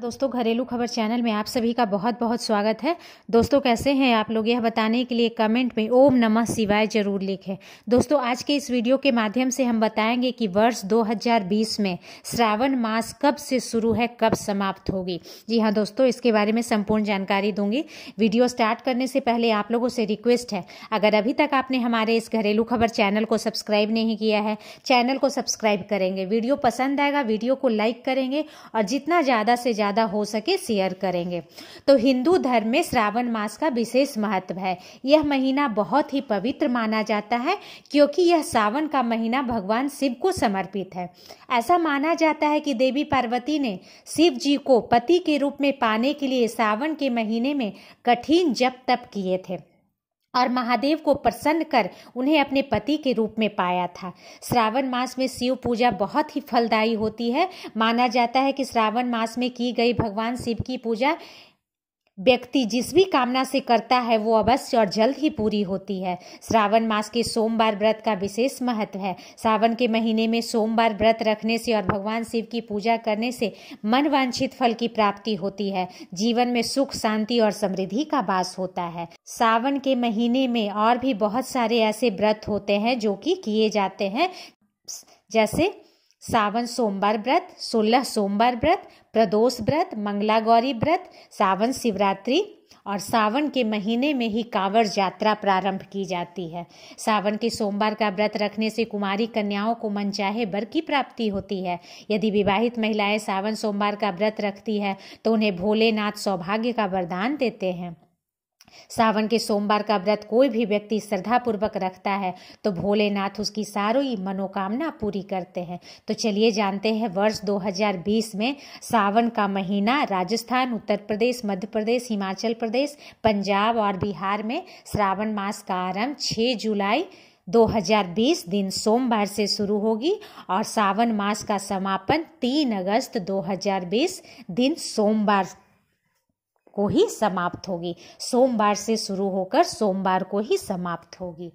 दोस्तों घरेलू खबर चैनल में आप सभी का बहुत बहुत स्वागत है दोस्तों कैसे हैं आप लोग यह बताने के लिए कमेंट में ओम नमः शिवाय जरूर लिखें दोस्तों आज के इस वीडियो के माध्यम से हम बताएंगे कि वर्ष 2020 में श्रावण मास कब से शुरू है कब समाप्त होगी जी हाँ दोस्तों इसके बारे में संपूर्ण जानकारी दूंगी वीडियो स्टार्ट करने से पहले आप लोगों से रिक्वेस्ट है अगर अभी तक आपने हमारे इस घरेलू खबर चैनल को सब्सक्राइब नहीं किया है चैनल को सब्सक्राइब करेंगे वीडियो पसंद आएगा वीडियो को लाइक करेंगे और जितना ज़्यादा से ज़्यादा हो सके शेयर करेंगे तो हिंदू धर्म में श्रावण मास का विशेष महत्व है यह महीना बहुत ही पवित्र माना जाता है क्योंकि यह सावन का महीना भगवान शिव को समर्पित है ऐसा माना जाता है कि देवी पार्वती ने शिव जी को पति के रूप में पाने के लिए सावन के महीने में कठिन जप तप किए थे और महादेव को प्रसन्न कर उन्हें अपने पति के रूप में पाया था श्रावण मास में शिव पूजा बहुत ही फलदायी होती है माना जाता है कि श्रावण मास में की गई भगवान शिव की पूजा व्यक्ति जिस भी कामना से करता है वो अवश्य और जल्द ही पूरी होती है श्रावण मास के सोमवार व्रत का विशेष महत्व है सावन के महीने में सोमवार व्रत रखने से और भगवान शिव की पूजा करने से मन वांछित फल की प्राप्ति होती है जीवन में सुख शांति और समृद्धि का वास होता है सावन के महीने में और भी बहुत सारे ऐसे व्रत होते हैं जो कि किए जाते हैं जैसे सावन सोमवार व्रत सोलह सोमवार व्रत प्रदोष व्रत मंगला गौरी व्रत सावन शिवरात्रि और सावन के महीने में ही कांवड़ यात्रा प्रारंभ की जाती है सावन के सोमवार का व्रत रखने से कुमारी कन्याओं को मनचाहे वर की प्राप्ति होती है यदि विवाहित महिलाएं सावन सोमवार का व्रत रखती है तो उन्हें भोलेनाथ सौभाग्य का वरदान देते हैं सावन के सोमवार का व्रत कोई भी व्यक्ति श्रद्धापूर्वक रखता है तो भोलेनाथ उसकी सारी मनोकामना पूरी करते हैं तो चलिए जानते हैं वर्ष 2020 में सावन का महीना राजस्थान उत्तर प्रदेश मध्य प्रदेश हिमाचल प्रदेश पंजाब और बिहार में श्रावण मास का आरंभ छः जुलाई 2020 दिन सोमवार से शुरू होगी और सावन मास का समापन 3 अगस्त 2020 दिन सोमवार को ही समाप्त होगी सोमवार से शुरू होकर सोमवार को ही समाप्त होगी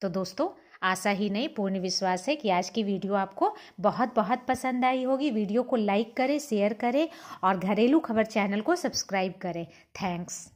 तो दोस्तों आशा ही नहीं पूर्ण विश्वास है कि आज की वीडियो आपको बहुत बहुत पसंद आई होगी वीडियो को लाइक करें शेयर करें और घरेलू खबर चैनल को सब्सक्राइब करें थैंक्स